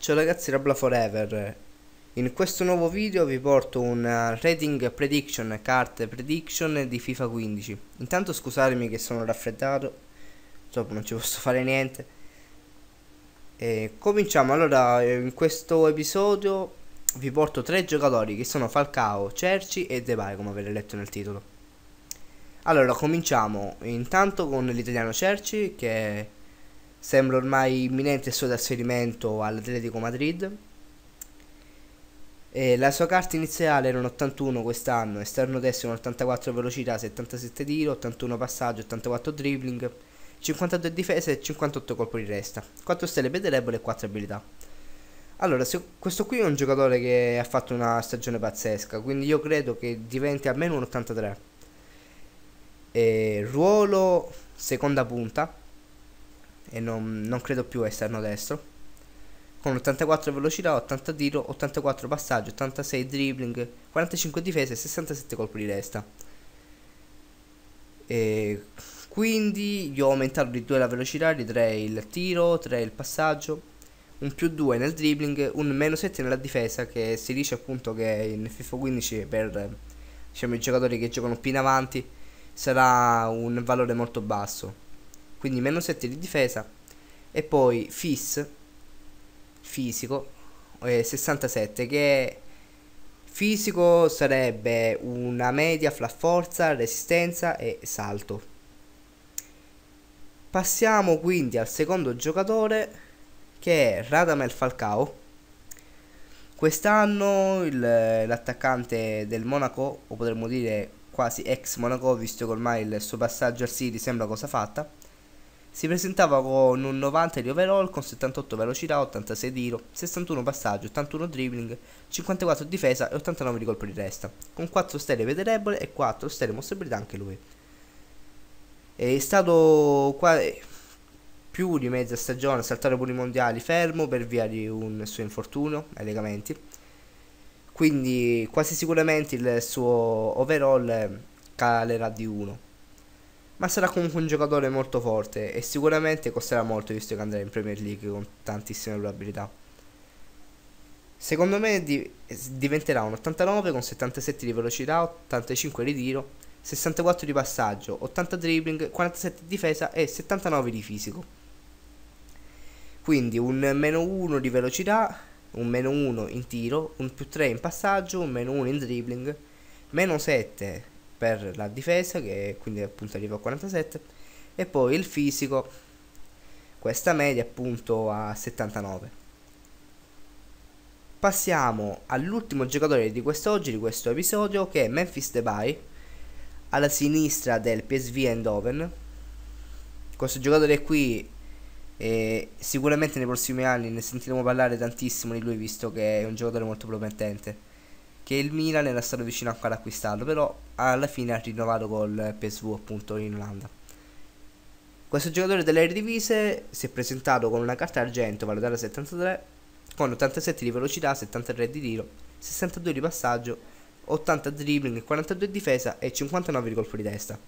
Ciao ragazzi Rabla Forever In questo nuovo video vi porto un eh, rating prediction, carte prediction di FIFA 15 Intanto scusatemi che sono raffreddato Purtroppo non ci posso fare niente e Cominciamo allora eh, in questo episodio vi porto tre giocatori che sono Falcao, Cerci e Depay come avete letto nel titolo allora cominciamo intanto con l'italiano Cerci che è Sembra ormai imminente il suo trasferimento all'Atletico Madrid. E la sua carta iniziale era un 81 quest'anno, esterno destro un 84 velocità, 77 tiro, 81 passaggio, 84 dribbling, 52 difese e 58 colpi di resta, 4 stelle pedrebole e 4 abilità. Allora, questo qui è un giocatore che ha fatto una stagione pazzesca, quindi io credo che diventi almeno un 83. E ruolo seconda punta, e non, non credo più esterno destro con 84 velocità, 80 tiro, 84 passaggi, 86 dribbling, 45 difese e 67 colpi di testa. E quindi gli ho aumentato di 2 la velocità, di 3 il tiro, 3 il passaggio, un più 2 nel dribbling, un meno 7 nella difesa che si dice appunto che in FIFA 15 per diciamo, i giocatori che giocano più in avanti sarà un valore molto basso quindi meno 7 di difesa e poi FIS fisico eh, 67 che fisico sarebbe una media fra forza, resistenza e salto passiamo quindi al secondo giocatore che è Radamel Falcao quest'anno l'attaccante del Monaco o potremmo dire quasi ex Monaco visto che ormai il suo passaggio al City sembra cosa fatta si presentava con un 90 di overall, con 78 velocità, 86 tiro, 61 passaggio, 81 dribbling, 54 difesa e 89 di colpo di testa, con 4 stelle vedrebole e 4 stelle mostrabilità anche lui. È stato quasi eh, più di mezza stagione a saltare pure i mondiali fermo per via di un suo infortunio ai legamenti, quindi quasi sicuramente il suo overall eh, calerà di 1 ma sarà comunque un giocatore molto forte e sicuramente costerà molto visto che andrà in Premier League con tantissime probabilità. Secondo me di diventerà un 89 con 77 di velocità, 85 di tiro, 64 di passaggio, 80 dribbling, 47 di difesa e 79 di fisico. Quindi un meno 1 di velocità, un meno 1 in tiro, un più 3 in passaggio, un meno 1 in dribbling, meno 7 per la difesa che quindi appunto arriva a 47 e poi il fisico questa media appunto a 79 passiamo all'ultimo giocatore di quest'oggi di questo episodio che è Memphis Depay alla sinistra del PSV Eindhoven questo giocatore qui eh, sicuramente nei prossimi anni ne sentiremo parlare tantissimo di lui visto che è un giocatore molto promettente che il Milan era stato vicino ancora ad acquistarlo, però alla fine ha rinnovato col PSV appunto in Olanda. Questo giocatore delle divise si è presentato con una carta argento valutata 73, con 87 di velocità, 73 di tiro, 62 di passaggio, 80 dribbling, 42 di difesa e 59 di colpo di testa.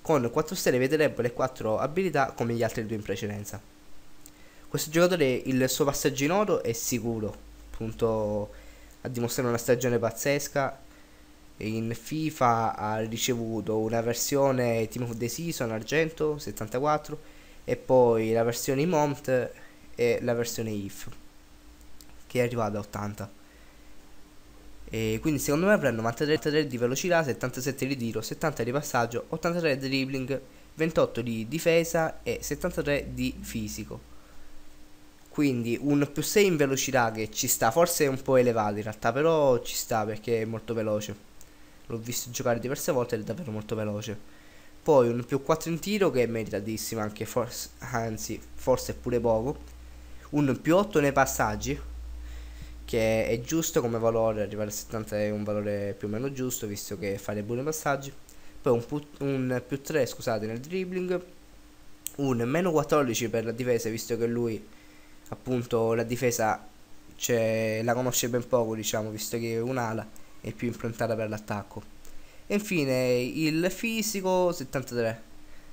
Con 4 stelle vedrebbe le 4 abilità come gli altri due in precedenza. Questo giocatore il suo passaggio in oro è sicuro, appunto ha dimostrato una stagione pazzesca. In FIFA ha ricevuto una versione Team of the Season argento 74 e poi la versione Mont e la versione IF che è arrivata a 80. E quindi secondo me avrà 93 di velocità, 77 di tiro, 70 di passaggio, 83 di dribbling, 28 di difesa e 73 di fisico quindi un più 6 in velocità che ci sta, forse è un po' elevato in realtà, però ci sta perché è molto veloce. L'ho visto giocare diverse volte ed è davvero molto veloce. Poi un più 4 in tiro che è meritatissimo, anche forse, anzi forse pure poco. Un più 8 nei passaggi, che è giusto come valore, arrivare al 70 è un valore più o meno giusto, visto che fare buoni passaggi. Poi un, put, un più 3, scusate, nel dribbling. Un meno 14 per la difesa, visto che lui appunto la difesa cioè, la conosce ben poco, diciamo, visto che un'ala è più improntata per l'attacco. E infine il fisico 73,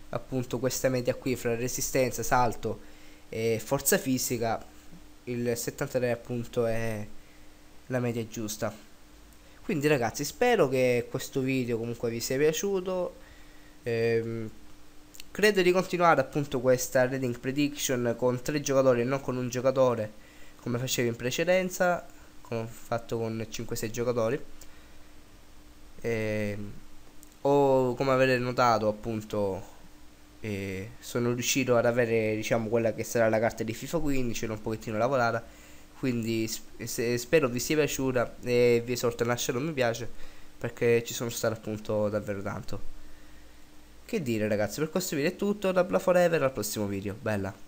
appunto questa media qui fra resistenza, salto e forza fisica, il 73 appunto è la media giusta. Quindi ragazzi spero che questo video comunque vi sia piaciuto. Ehm, Credo di continuare appunto questa rating prediction con tre giocatori e non con un giocatore come facevo in precedenza, ho fatto con 5-6 giocatori. E, ehm, o come avete notato appunto eh, sono riuscito ad avere diciamo quella che sarà la carta di FIFA 15, l'ho un pochettino lavorata, quindi se, spero vi sia piaciuta e vi esorto a lasciare un mi piace perché ci sono stato appunto davvero tanto che dire ragazzi per questo video è tutto da Bla Forever al prossimo video bella